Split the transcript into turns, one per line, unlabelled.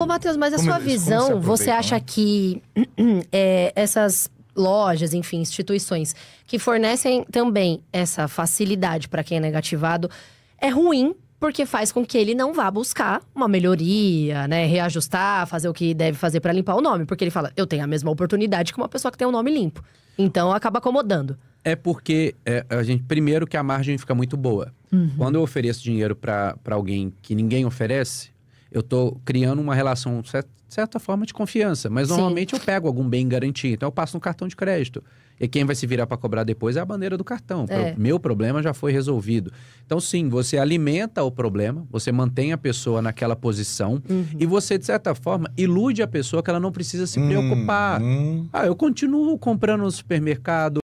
Ô, Matheus, mas a Como sua visão, você acha né? que é, essas lojas, enfim, instituições que fornecem também essa facilidade para quem é negativado é ruim porque faz com que ele não vá buscar uma melhoria, né, reajustar, fazer o que deve fazer para limpar o nome, porque ele fala, eu tenho a mesma oportunidade que uma pessoa que tem um nome limpo. Então acaba acomodando.
É porque é, a gente primeiro que a margem fica muito boa. Uhum. Quando eu ofereço dinheiro para alguém que ninguém oferece, eu estou criando uma relação, de certa forma, de confiança. Mas normalmente Sim. eu pego algum bem garantido, então eu passo no cartão de crédito. E quem vai se virar para cobrar depois é a bandeira do cartão. É. Meu problema já foi resolvido. Então, sim, você alimenta o problema, você mantém a pessoa naquela posição uhum. e você, de certa forma, ilude a pessoa que ela não precisa se uhum. preocupar. Uhum. Ah, eu continuo comprando no supermercado,